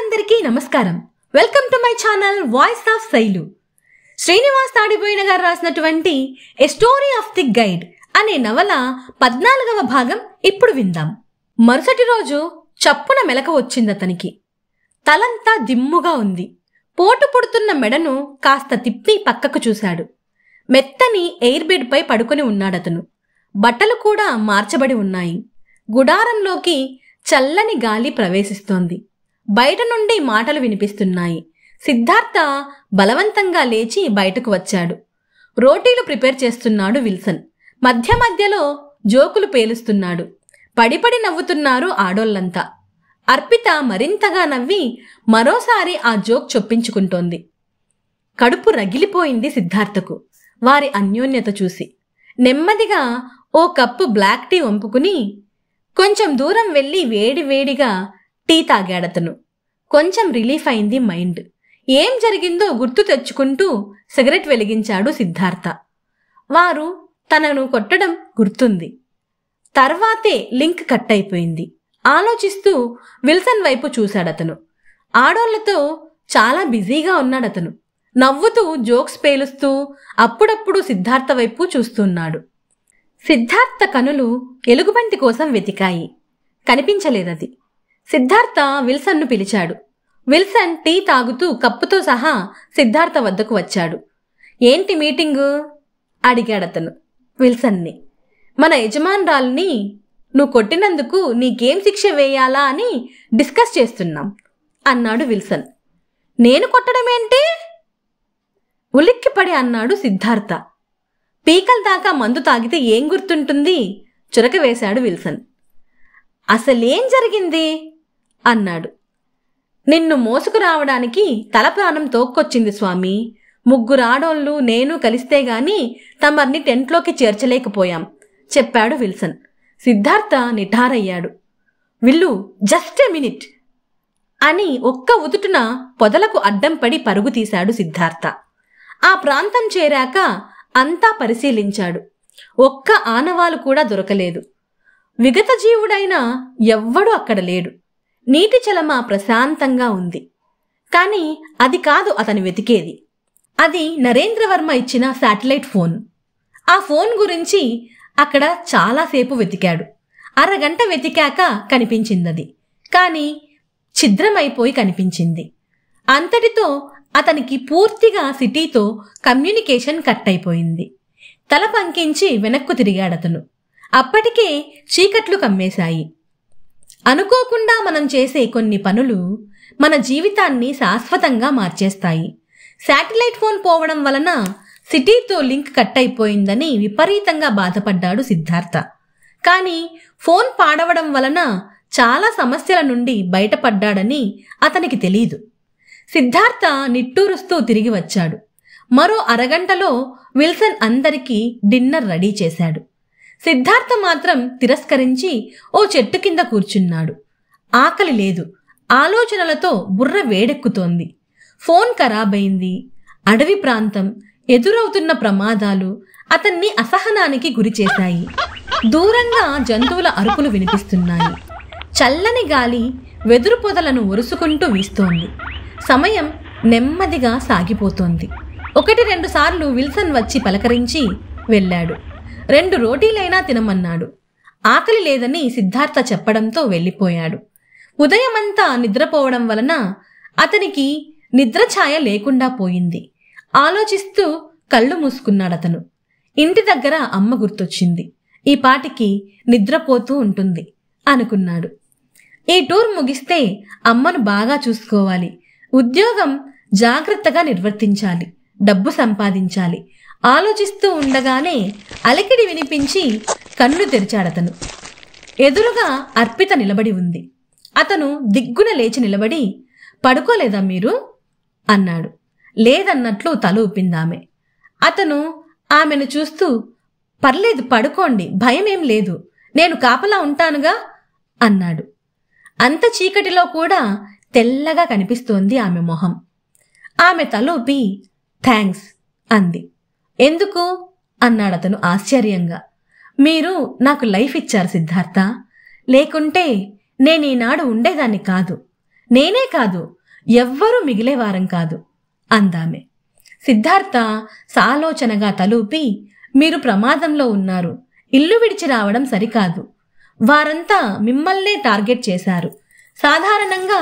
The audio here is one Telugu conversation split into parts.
అందరికీ నమస్కారం welcome to my channel voice of Sailu Srinivas తాడిపోయిన గారు రాసినటువంటి a story of the guide అనే నవల పద్నాలుగవ భాగం ఇప్పుడు విందాం మరుసటి రోజు చప్పున మెలక వచ్చింది అతనికి తలంతా దిమ్ముగా ఉంది పోటు పుడుతున్న మెడను కాస్త తిప్పి పక్కకు చూశాడు మెత్తని ఎయిర్ బెడ్ పై పడుకుని ఉన్నాడతను బట్టలు కూడా మార్చబడి ఉన్నాయి గుడారంలోకి చల్లని గాలి ప్రవేశిస్తోంది బయట నుండి మాటలు వినిపిస్తున్నాయి సిద్ధార్థ బలవంతంగా లేచి బయటకు వచ్చాడు రోటీలు ప్రిపేర్ చేస్తున్నాడు విల్సన్ మధ్య మధ్యలో జోకులు పేలుస్తున్నాడు పడిపడి నవ్వుతున్నారు ఆడోళ్లంతా అర్పిత మరింతగా నవ్వి మరోసారి ఆ జోక్ చొప్పించుకుంటోంది కడుపు రగిలిపోయింది సిద్ధార్థకు వారి అన్యోన్యత చూసి నెమ్మదిగా ఓ కప్పు బ్లాక్ టీ వంపుకుని కొంచెం దూరం వెళ్ళి వేడివేడిగా టీ తాగాడతను కొంచెం రిలీఫ్ అయింది మైండ్ ఏం జరిగిందో గుర్తు తెచ్చుకుంటూ సిగరెట్ వెలిగించాడు సిద్ధార్థ వారు తనను కొట్టడం గుర్తుంది తర్వాతే లింక్ కట్ అయిపోయింది ఆలోచిస్తూ విల్సన్ వైపు చూశాడతను ఆడోళ్లతో చాలా బిజీగా ఉన్నాడతను నవ్వుతూ జోక్స్ పేలుస్తూ అప్పుడప్పుడు సిద్ధార్థ వైపు చూస్తున్నాడు సిద్ధార్థ కనులు ఎలుగుబంటి కోసం వెతికాయి కనిపించలేదది సిద్ధార్థ విల్సన్ను పిలిచాడు విల్సన్ టీ తాగుతూ కప్పుతో సహా సిద్ధార్థ వద్దకు వచ్చాడు ఏంటి మీటింగు అడిగాడతను విల్సన్ని మన యజమానురాల్ని నువ్వు కొట్టినందుకు నీకేం శిక్ష వేయాలా అని డిస్కస్ చేస్తున్నాం అన్నాడు విల్సన్ నేను కొట్టడమేంటి ఉలిక్కిపడి అన్నాడు సిద్ధార్థ పీకల దాకా మందు తాగితే ఏం గుర్తుంటుంది చురక వేశాడు విల్సన్ అసలేం జరిగింది అన్నాడు నిన్ను మోసుకురావడానికి తలప్రాణం తోక్కొచ్చింది స్వామి ఆడోళ్ళు నేను కలిస్తే గాని తమర్ని టెంట్లోకి చేర్చలేకపోయాం చెప్పాడు విల్సన్ సిద్ధార్థ నిఠారయ్యాడు విల్లు జస్ట్ ఎ మినిట్ అని ఒక్క ఉదుటున పొదలకు అడ్డం పడి పరుగు తీశాడు సిద్ధార్థ ఆ ప్రాంతం చేరాక అంతా పరిశీలించాడు ఒక్క ఆనవాలు కూడా దొరకలేదు విగత జీవుడైన ఎవ్వడూ అక్కడ లేడు నీటి చలమ ప్రశాంతంగా ఉంది కానీ అది కాదు అతను వెతికేది అది నరేంద్రవర్మ ఇచ్చిన శాటిలైట్ ఫోన్ ఆ ఫోన్ గురించి అక్కడ చాలాసేపు వెతికాడు అరగంట వెతికాక కనిపించిందది కానీ ఛిద్రమైపోయి కనిపించింది అంతటితో అతనికి పూర్తిగా సిటీతో కమ్యూనికేషన్ కట్ అయిపోయింది తల పంకించి వెనక్కు తిరిగాడతను అప్పటికే చీకట్లు కమ్మేశాయి అనుకోకుండా మనం చేసే కొన్ని పనులు మన జీవితాన్ని శాశ్వతంగా మార్చేస్తాయి శాటిలైట్ ఫోన్ పోవడం వలన సిటీతో లింక్ కట్ అయిపోయిందని విపరీతంగా బాధపడ్డాడు సిద్ధార్థ కానీ ఫోన్ పాడవడం వలన చాలా సమస్యల నుండి బయటపడ్డాడని అతనికి తెలీదు సిద్ధార్థ నిట్టూరుస్తూ తిరిగి వచ్చాడు మరో అరగంటలో విల్సన్ అందరికీ డిన్నర్ రెడీ చేశాడు సిద్ధార్థ మాత్రం తిరస్కరించి ఓ చెట్టు కింద కూర్చున్నాడు ఆకలి లేదు ఆలోచనలతో బుర్ర వేడెక్కుతోంది ఫోన్ ఖరాబైంది అడవి ప్రాంతం ఎదురవుతున్న ప్రమాదాలు అతన్ని అసహనానికి గురిచేశాయి దూరంగా జంతువుల అరుపులు వినిపిస్తున్నాయి చల్లని గాలి వెదురు పొదలను ఒరుసుకుంటూ వీస్తోంది సమయం నెమ్మదిగా సాగిపోతోంది ఒకటి రెండు సార్లు విల్సన్ వచ్చి పలకరించి వెళ్ళాడు రెండు రోటీలైనా తినమన్నాడు ఆకలి లేదని సిద్ధార్థ చెప్పడంతో వెళ్ళిపోయాడు ఉదయమంతా నిద్రపోవడం వలన అతనికి నిద్రఛాయ లేకుండా పోయింది ఆలోచిస్తూ కళ్ళు మూసుకున్నాడతను ఇంటి దగ్గర అమ్మ గుర్తొచ్చింది ఈ పాటికి నిద్రపోతూ ఉంటుంది అనుకున్నాడు ఈ టూర్ ముగిస్తే అమ్మను బాగా చూసుకోవాలి ఉద్యోగం జాగ్రత్తగా నిర్వర్తించాలి డబ్బు సంపాదించాలి ఆలోచిస్తూ ఉండగానే అలకిడి వినిపించి కన్ను తెరిచాడతను ఎదురుగా అర్పిత నిలబడి ఉంది అతను దిగ్గున లేచి నిలబడి పడుకోలేదా మీరు అన్నాడు లేదన్నట్లు తల ఊపిందామె అతను ఆమెను చూస్తూ పర్లేదు పడుకోండి భయమేం లేదు నేను కాపలా ఉంటానుగా అన్నాడు అంత చీకటిలో కూడా తెల్లగా కనిపిస్తోంది ఆమె మొహం ఆమె తలూపి థ్యాంక్స్ అంది ఎందుకు అన్నాడతను ఆశ్చర్యంగా మీరు నాకు లైఫ్ ఇచ్చారు సిద్ధార్థ లేకుంటే నేనీనాడు ఉండేదాన్ని కాదు నేనే కాదు ఎవ్వరూ మిగిలేవారం కాదు అందామె సిద్ధార్థ సాలోచనగా తలూపి మీరు ప్రమాదంలో ఉన్నారు ఇల్లు విడిచి రావడం సరికాదు వారంతా మిమ్మల్నే టార్గెట్ చేశారు సాధారణంగా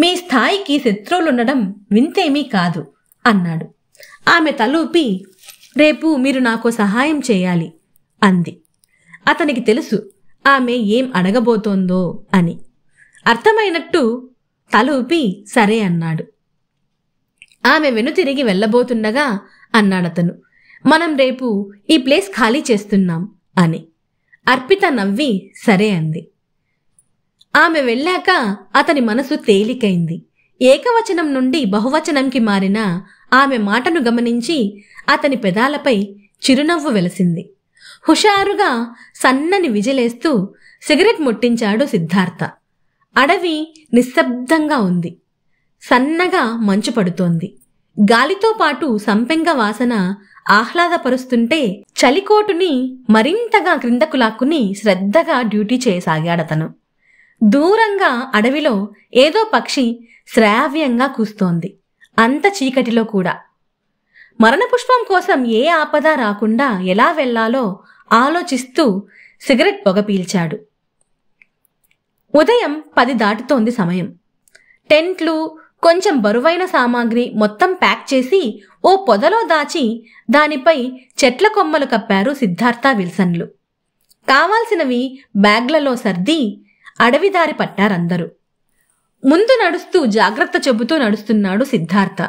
మీ స్థాయికి శత్రువులుండడం వింతేమీ కాదు అన్నాడు ఆమె తలూపి రేపు మీరు నాకు సహాయం చేయాలి అంది అతనికి తెలుసు ఆమె ఏం అడగబోతోందో అని అర్థమైనట్టు తల ఊపి సరే అన్నాడు ఆమె వెనుతిరిగి వెళ్ళబోతుండగా అన్నాడతను మనం రేపు ఈ ప్లేస్ ఖాళీ చేస్తున్నాం అని అర్పిత నవ్వి సరే అంది ఆమె వెళ్ళాక అతని మనసు తేలికైంది ఏకవచనం నుండి బహువచనంకి మారిన ఆమె మాటను గమనించి అతని పెదాలపై చిరునవ్వు వెలసింది హుషారుగా సన్నని విజిలేస్తూ సిగరెట్ ముట్టించాడు సిద్ధార్థ అడవి నిశ్శబ్దంగా ఉంది సన్నగా మంచు పడుతోంది గాలితో పాటు సంపెంగ వాసన ఆహ్లాదపరుస్తుంటే చలికోటుని మరింతగా క్రిందకు లాక్కుని శ్రద్ధగా డ్యూటీ చేయసాగాడతను దూరంగా అడవిలో ఏదో పక్షి శ్రావ్యంగా కూస్తోంది అంత చీకటిలో కూడా మరణపుష్పం కోసం ఏ ఆపద రాకుండా ఎలా వెళ్లాలో ఆలోచిస్తూ సిగరెట్ పొగ పీల్చాడు ఉదయం పది దాటుతోంది సమయం టెంట్లు కొంచెం బరువైన సామాగ్రి మొత్తం ప్యాక్ చేసి ఓ పొదలో దాచి దానిపై చెట్ల కొమ్మలు కప్పారు సిద్ధార్థ విల్సన్లు కావాల్సినవి బ్యాగ్లలో సర్ది అడవిదారి పట్టారందరూ ముందు నడుస్తూ జాగ్రత్త చెబుతూ నడుస్తున్నాడు సిద్ధార్థ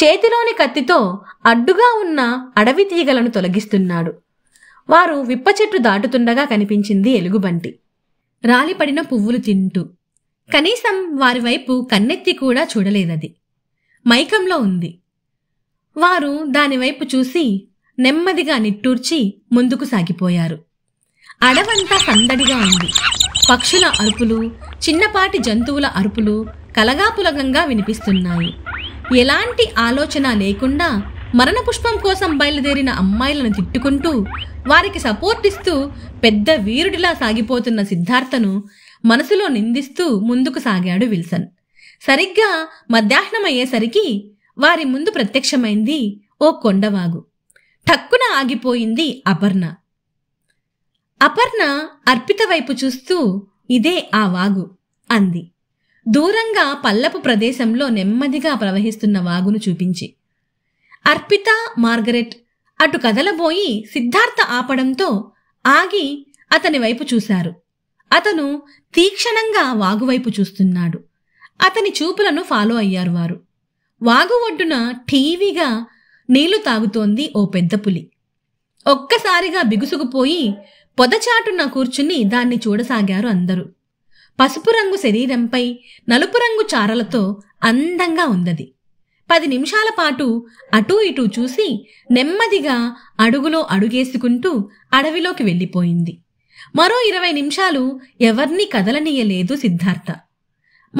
చేతిలోని కత్తితో అడ్డుగా ఉన్న అడవి తీగలను తొలగిస్తున్నాడు వారు విప్ప చెట్టు దాటుతుండగా కనిపించింది ఎలుగుబంటి రాలిపడిన పువ్వులు తింటూ కనీసం వారి వైపు కన్నెత్తి కూడా చూడలేదది మైకంలో ఉంది వారు దానివైపు చూసి నెమ్మదిగా నిట్టూర్చి ముందుకు సాగిపోయారు అడవంతా సందడిగా ఉంది పక్షుల అరుపులు చిన్నపాటి జంతువుల అరుపులు కలగాపులగంగా వినిపిస్తున్నాయి ఎలాంటి ఆలోచన లేకుండా మరణపుష్పం కోసం బయలుదేరిన అమ్మాయిలను తిట్టుకుంటూ వారికి సపోర్ట్ ఇస్తూ పెద్ద వీరుడిలా సాగిపోతున్న సిద్ధార్థను మనసులో నిందిస్తూ ముందుకు సాగాడు విల్సన్ సరిగ్గా మధ్యాహ్నం అయ్యేసరికి వారి ముందు ప్రత్యక్షమైంది ఓ కొండవాగు ఠక్కున ఆగిపోయింది అపర్ణ అపర్ణ అర్పిత వైపు చూస్తూ ఇదే ఆ వాగు అంది దూరంగా పల్లపు ప్రదేశంలో నెమ్మదిగా ప్రవహిస్తున్న వాగును చూపించి అర్పిత మార్గరెట్ అటు కదలబోయి సిద్ధార్థ ఆపడంతో ఆగి అతని వైపు చూశారు అతను తీక్షణంగా వాగువైపు చూస్తున్నాడు అతని చూపులను ఫాలో అయ్యారు వారు వాగు ఒడ్డున ఠీవిగా నీళ్లు తాగుతోంది ఓ పెద్ద పులి ఒక్కసారిగా బిగుసుకుపోయి పొదచాటున కూర్చుని దాన్ని చూడసాగారు అందరూ పసుపు రంగు శరీరంపై నలుపు రంగు చారలతో అందంగా ఉందది పది నిమిషాల పాటు అటూ ఇటూ చూసి నెమ్మదిగా అడుగులో అడుగేసుకుంటూ అడవిలోకి వెళ్ళిపోయింది మరో ఇరవై నిమిషాలు ఎవర్నీ కదలనీయలేదు సిద్ధార్థ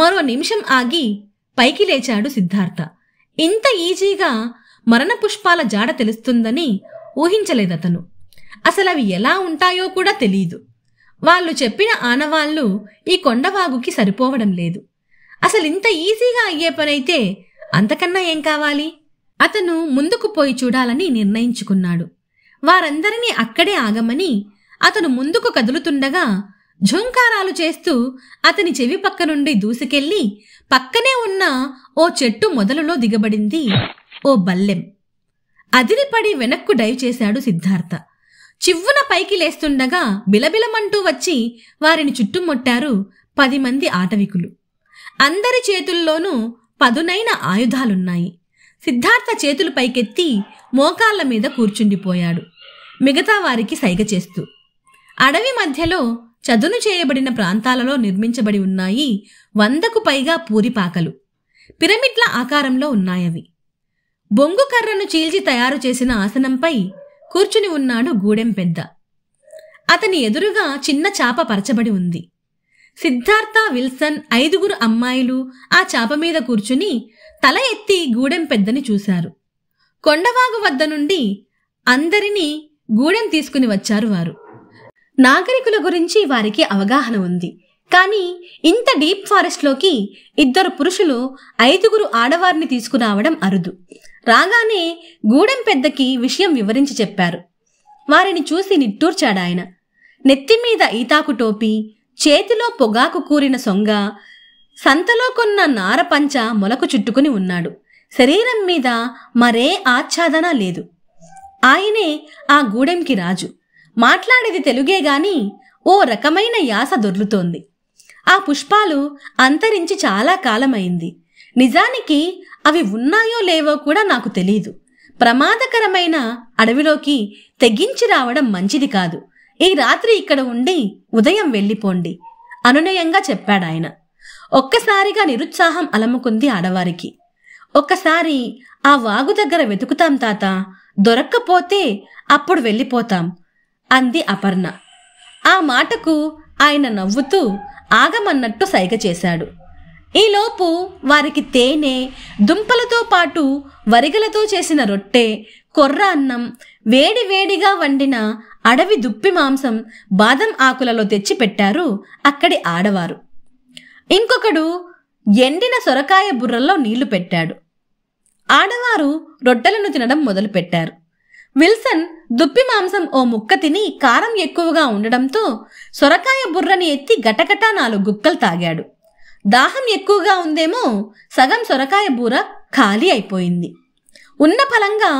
మరో నిమిషం ఆగి పైకి లేచాడు సిద్ధార్థ ఇంత ఈజీగా మరణ పుష్పాల జాడ తెలుస్తుందని ఊహించలేదతను అసలు అవి ఎలా ఉంటాయో కూడా తెలియదు వాళ్ళు చెప్పిన ఆనవాళ్లు ఈ కొండవాగుకి సరిపోవడం లేదు అసలు ఇంత ఈజీగా అయ్యే పనైతే అంతకన్నా ఏం కావాలి అతను ముందుకు పోయి చూడాలని నిర్ణయించుకున్నాడు వారందరినీ అక్కడే ఆగమని అతను ముందుకు కదులుతుండగా ఝుంకారాలు చేస్తూ అతని చెవి పక్క నుండి దూసుకెళ్లి పక్కనే ఉన్న ఓ చెట్టు మొదలులో దిగబడింది ఓ బల్లెం అదిరిపడి వెనక్కు డైవ్ చేశాడు సిద్ధార్థ చివ్వున పైకి లేస్తుండగా బిలబిలమంటూ వచ్చి వారిని చుట్టుముట్టారు పది మంది ఆటవికులు అందరి చేతుల్లోనూ పదునైన ఆయుధాలున్నాయి సిద్ధార్థ చేతులు పైకెత్తి మోకాళ్ల మీద కూర్చుండిపోయాడు మిగతా వారికి సైగ చేస్తూ అడవి మధ్యలో చదును చేయబడిన ప్రాంతాలలో నిర్మించబడి ఉన్నాయి వందకు పైగా పూరిపాకలు పిరమిడ్ల ఆకారంలో ఉన్నాయవి బొంగు కర్రను చీల్చి తయారు చేసిన ఆసనంపై కూర్చుని ఉన్నాడు గూడెం పెద్ద అతని ఎదురుగా చిన్న చాప పరచబడి ఉంది సిద్ధార్థ విల్సన్ ఐదుగురు అమ్మాయిలు ఆ చాప మీద కూర్చుని తల ఎత్తి గూడెం పెద్దని చూశారు కొండవాగు వద్ద నుండి అందరినీ గూడెం తీసుకుని వచ్చారు వారు నాగరికుల గురించి వారికి అవగాహన ఉంది కానీ ఇంత డీప్ ఫారెస్ట్లోకి ఇద్దరు పురుషులు ఐదుగురు ఆడవారిని తీసుకురావడం అరుదు రాగానే గూడెం పెద్దకి విషయం వివరించి చెప్పారు వారిని చూసి నిట్టూర్చాడాయన నెత్తిమీద ఈతాకు టోపీ చేతిలో పొగాకు కూరిన సొంగ సంతలో కొన్న నారపంచ మొలకు చుట్టుకుని ఉన్నాడు శరీరం మీద మరే ఆచ్ఛాదన లేదు ఆయనే ఆ గూడెంకి రాజు మాట్లాడేది తెలుగే గాని ఓ రకమైన యాస దొర్లుతోంది ఆ పుష్పాలు అంతరించి చాలా కాలమైంది నిజానికి అవి ఉన్నాయో లేవో కూడా నాకు తెలియదు ప్రమాదకరమైన అడవిలోకి తెగించి రావడం మంచిది కాదు ఈ రాత్రి ఇక్కడ ఉండి ఉదయం వెళ్ళిపోండి అనునయంగా చెప్పాడాయన ఒక్కసారిగా నిరుత్సాహం అలముకుంది ఆడవారికి ఒక్కసారి ఆ వాగు దగ్గర వెతుకుతాం తాత దొరక్కపోతే అప్పుడు వెళ్ళిపోతాం అంది అపర్ణ ఆ మాటకు ఆయన నవ్వుతూ ఆగమన్నట్టు సైగ చేశాడు ఈలోపు వారికి తేనె దుంపలతో పాటు వరిగలతో చేసిన రొట్టె కొర్ర అన్నం వేడి వేడిగా వండిన అడవి దుప్పి మాంసం బాదం ఆకులలో తెచ్చి పెట్టారు అక్కడి ఆడవారు ఇంకొకడు ఎండిన సొరకాయ బుర్రల్లో నీళ్లు పెట్టాడు ఆడవారు రొట్టెలను తినడం మొదలుపెట్టారు విల్సన్ దుప్పి మాంసం ఓ ముక్క తిని కారం ఎక్కువగా ఉండడంతో సొరకాయ బుర్రని ఎత్తి గటగటా నాలుగు గుక్కలు తాగాడు దాహం ఎక్కువగా ఉందేమో సగం సొరకాయ బూర ఖాళీ అయిపోయింది ఉన్న ఫలంగా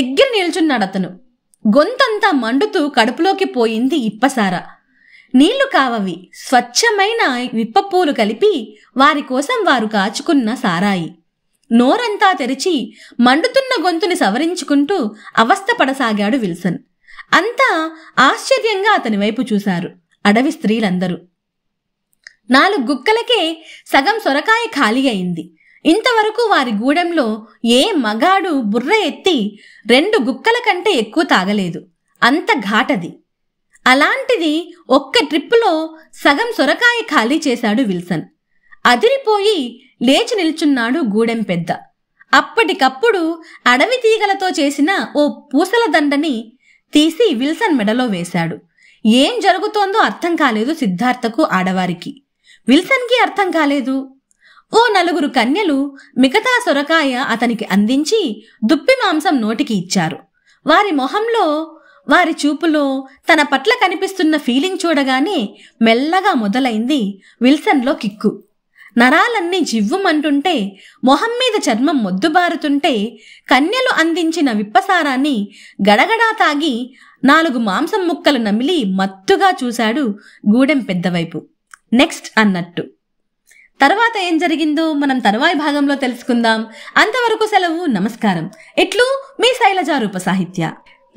ఎగ్గిరి నిల్చున్నాడు అతను గొంతంతా మండుతూ కడుపులోకి పోయింది ఇప్పసార నీళ్లు కావవి స్వచ్ఛమైన విప్పపూలు కలిపి వారి కోసం వారు కాచుకున్న సారాయి నోరంతా తెరిచి మండుతున్న గొంతుని సవరించుకుంటూ అవస్థపడసాగాడు విల్సన్ అంతా ఆశ్చర్యంగా అతని వైపు చూశారు అడవి స్త్రీలందరూ నాలుగు గుక్కలకే సగం సొరకాయ ఖాళీ అయింది ఇంతవరకు వారి గూడెంలో ఏ మగాడు బుర్ర ఎత్తి రెండు గుక్కల కంటే ఎక్కువ తాగలేదు అంత ఘాటది అలాంటిది ఒక్క ట్రిప్పులో సగం సొరకాయ ఖాళీ చేశాడు విల్సన్ అదిరిపోయి లేచి నిల్చున్నాడు గూడెం పెద్ద అప్పటికప్పుడు అడవి తీగలతో చేసిన ఓ పూసల దండని తీసి విల్సన్ మెడలో వేశాడు ఏం జరుగుతోందో అర్థం కాలేదు సిద్ధార్థకు ఆడవారికి విల్సన్కి అర్థం కాలేదు ఓ నలుగురు కన్యలు మిగతా సొరకాయ అతనికి అందించి దుప్పి మాంసం నోటికి ఇచ్చారు వారి మొహంలో వారి చూపులో తన పట్ల కనిపిస్తున్న ఫీలింగ్ చూడగానే మెల్లగా మొదలైంది విల్సన్లో కిక్కు నరాలన్నీ జివ్వుమంటుంటే మొహం మీద చర్మం మొద్దుబారుతుంటే కన్యలు అందించిన విప్పసారాన్ని గడగడా తాగి నాలుగు మాంసం ముక్కలు నమిలి మత్తుగా చూశాడు గూడెం పెద్దవైపు నెక్స్ట్ అన్నట్టు తర్వాత ఏం జరిగిందో మనం తరువాయి భాగంలో తెలుసుకుందాం అంతవరకు సెలవు నమస్కారం ఎట్లు మీ శైలజారూప సాహిత్య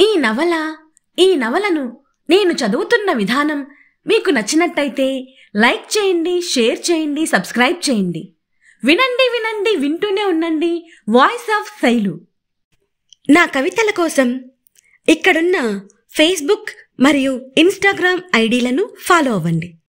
ఈ నవల ఈ నవలను నేను చదువుతున్న విధానం మీకు నచ్చినట్టయితే లైక్ చేయండి షేర్ చేయండి సబ్స్క్రైబ్ చేయండి వినండి వినండి వింటూనే ఉండండి వాయిస్ ఆఫ్ శైలు నా కవితల కోసం ఇక్కడున్న ఫేస్బుక్ మరియు ఇన్స్టాగ్రామ్ ఐడీలను ఫాలో అవ్వండి